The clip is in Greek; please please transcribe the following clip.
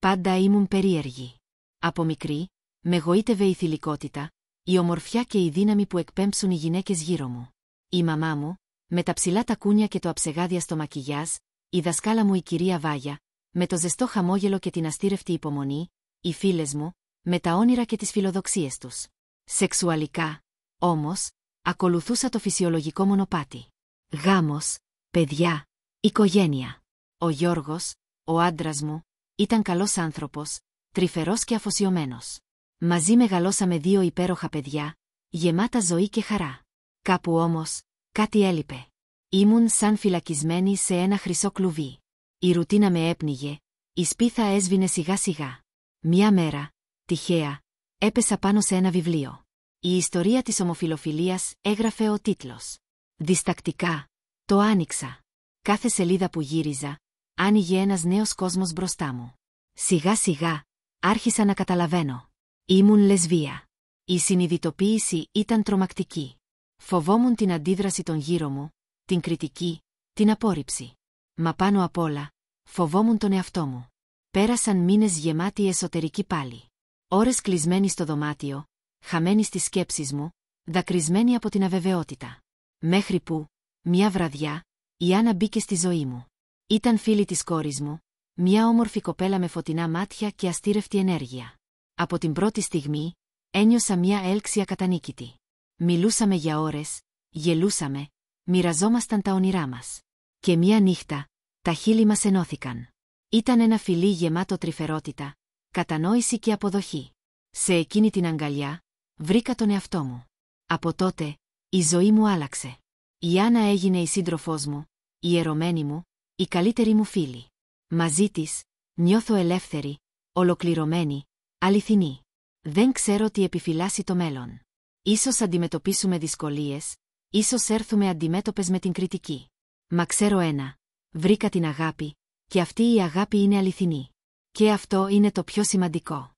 Πάντα ήμουν περίεργη. Από μικρή, με γοήτευε η θηλυκότητα, η ομορφιά και η δύναμη που εκπέμψουν οι γυναίκες γύρω μου. Η μαμά μου, με τα ψηλά τακούνια και το αψεγάδια στο μακιγιάζ, η δασκάλα μου η κυρία Βάγια, με το ζεστό χαμόγελο και την αστήρευτη υπομονή, οι φίλες μου, με τα όνειρα και τις φιλοδοξίες τους. Σεξουαλικά, όμως, ακολουθούσα το φυσιολογικό μονοπάτι. Γάμος, παιδιά, οικογένεια. Ο Γιώργος, ο άντρας μου, ήταν καλός άνθρωπος, τρυφερός και αφοσιωμένος. Μαζί μεγαλώσαμε δύο υπέροχα παιδιά, γεμάτα ζωή και χαρά. Κάπου όμως, κάτι έλειπε. Ήμουν σαν φυλακισμένη σε ένα χρυσό κλουβί. Η ρουτίνα με έπνιγε, η σπίθα έσβηνε σιγά σιγά. Μια μέρα, τυχαία, έπεσα πάνω σε ένα βιβλίο. Η ιστορία της ομοφιλοφιλίας έγραφε ο τίτλος. Διστακτικά, το άνοιξα. Κάθε σελίδα που γύριζα, άνοιγε ένας νέος κόσμος μπροστά μου. Σιγά σιγά, άρχισα να καταλαβαίνω. Ήμουν λεσβία. Η συνειδητοποίηση ήταν τρομακτική. Φοβόμουν την αντίδραση των γύρω μου, την κριτική, την απόρριψη. Μα πάνω απ' όλα, φοβόμουν τον εαυτό μου. Πέρασαν μήνες γεμάτοι εσωτερική πάλι. Ώρες κλεισμένοι στο δωμάτιο, χαμένοι στις σκέψεις μου, δακρυσμένοι από την αβεβαιότητα. Μέχρι που, μια βραδιά, η Άννα μπήκε στη ζωή μου. Ήταν φίλη της κόρης μου, μια όμορφη κοπέλα με φωτεινά μάτια και αστήρευτη ενέργεια. Από την πρώτη στιγμή, ένιωσα μια έλξη ακατανίκητη. Μιλούσαμε για ώρες, γελούσαμε, μοιραζόμασταν τα όνειρά μας. Και μια νύχτα, τα χείλη μας ενώθηκαν. Ήταν ένα φιλί γεμάτο τρυφερότητα, κατανόηση και αποδοχή. Σε εκείνη την αγκαλιά, βρήκα τον εαυτό μου. Από τότε, η ζωή μου άλλαξε. Η Άννα έγινε η σύντροφο μου, η ερωμένη μου, οι καλύτεροι μου φίλοι. Μαζί της, νιώθω ελεύθερη, ολοκληρωμένη, αληθινή. Δεν ξέρω τι επιφυλάσσει το μέλλον. Ίσως αντιμετωπίσουμε δυσκολίες, ίσως έρθουμε αντιμέτωπες με την κριτική. Μα ξέρω ένα, βρήκα την αγάπη, και αυτή η αγάπη είναι αληθινή. Και αυτό είναι το πιο σημαντικό.